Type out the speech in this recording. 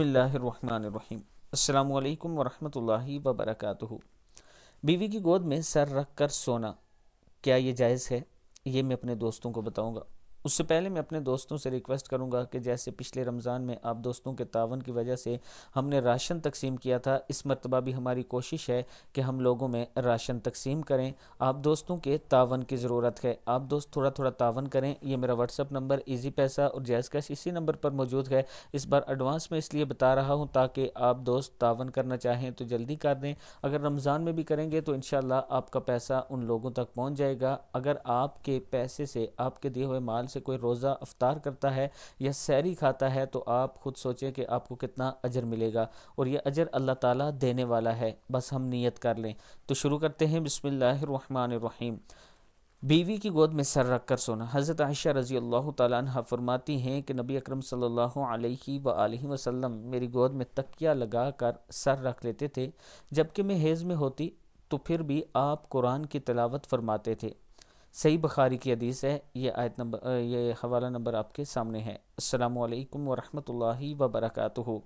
अस्सलाम वालेकुम वरहमतुल्लाहि बीवी की गोद में सर रख कर सोना क्या ये जायज़ है ये मैं अपने दोस्तों को बताऊंगा उससे पहले मैं अपने दोस्तों से रिक्वेस्ट करूंगा कि जैसे पिछले रमज़ान में आप दोस्तों के तावन की वजह से हमने राशन तकसीम किया था इस मरतबा भी हमारी कोशिश है कि हम लोगों में राशन तकसीम करें आप दोस्तों के तावन की ज़रूरत है आप दोस्त थोड़ा थोड़ा तावन करें यह मेरा व्हाट्सअप नंबर ईजी पैसा और जैस कैश इसी नंबर पर मौजूद है इस बार एडवांस में इसलिए बता रहा हूँ ताकि आप दोस्त तावन करना चाहें तो जल्दी कर दें अगर रमज़ान में भी करेंगे तो इन आपका पैसा उन लोगों तक पहुँच जाएगा अगर आपके पैसे से आपके दिए हुए माल से कोई रोज़ा अफ्तार करता है या सैरी खाता है तो आप खुद सोचें कि आपको कितना अजर मिलेगा और यह अजर अल्लाह ताला देने वाला है बस हम नियत कर लें तो शुरू करते हैं बिसमीम बीवी की गोद में सर रख कर सोना हज़रत आयशा रज़ी अल्लाह तह फरमाती हैं कि नबी अकरम सल्लल्लाहु अलैहि वसल्लम वसल्लम मेरी गोद में तकिया लगा कर सर रख लेते थे जबकि मैं हेज़ में होती तो फिर भी आप कुरान की तलावत फरमाते थे सही बखारी की हदीस है ये आयत नंबर ये हवाला नंबर आपके सामने है अल्लाम वरहमल वर्का